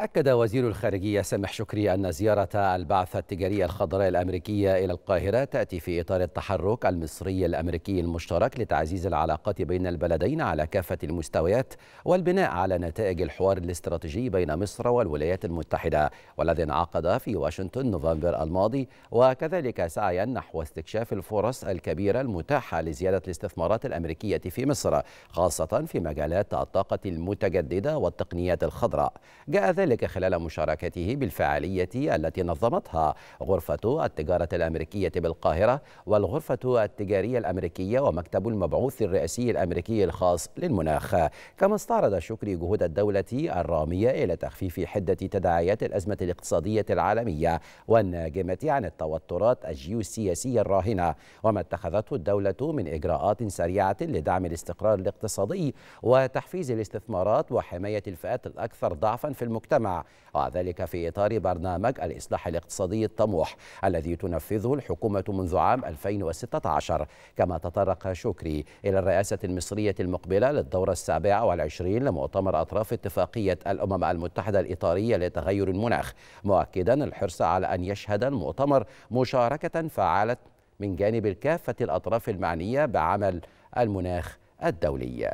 أكد وزير الخارجية سامح شكري أن زيارة البعثة التجارية الخضراء الأمريكية إلى القاهرة تأتي في إطار التحرك المصري الأمريكي المشترك لتعزيز العلاقات بين البلدين على كافة المستويات والبناء على نتائج الحوار الاستراتيجي بين مصر والولايات المتحدة والذي انعقد في واشنطن نوفمبر الماضي وكذلك سعيا نحو استكشاف الفرص الكبيرة المتاحة لزيادة الاستثمارات الأمريكية في مصر خاصة في مجالات الطاقة المتجددة والتقنيات الخضراء جاء ذلك وذلك خلال مشاركته بالفعالية التي نظمتها غرفة التجارة الأمريكية بالقاهرة والغرفة التجارية الأمريكية ومكتب المبعوث الرئاسي الأمريكي الخاص للمناخ كما استعرض شكري جهود الدولة الرامية إلى تخفيف حدة تداعيات الأزمة الاقتصادية العالمية والناجمة عن التوترات الجيوسياسية الراهنة وما اتخذته الدولة من إجراءات سريعة لدعم الاستقرار الاقتصادي وتحفيز الاستثمارات وحماية الفئات الأكثر ضعفا في المجتمع المجتمع وذلك آه، في إطار برنامج الإصلاح الاقتصادي الطموح الذي تنفذه الحكومة منذ عام 2016 كما تطرق شكري إلى الرئاسة المصرية المقبلة للدورة السابعة والعشرين لمؤتمر أطراف اتفاقية الأمم المتحدة الإطارية لتغير المناخ مؤكدا الحرص على أن يشهد المؤتمر مشاركة فعالة من جانب كافة الأطراف المعنية بعمل المناخ الدولي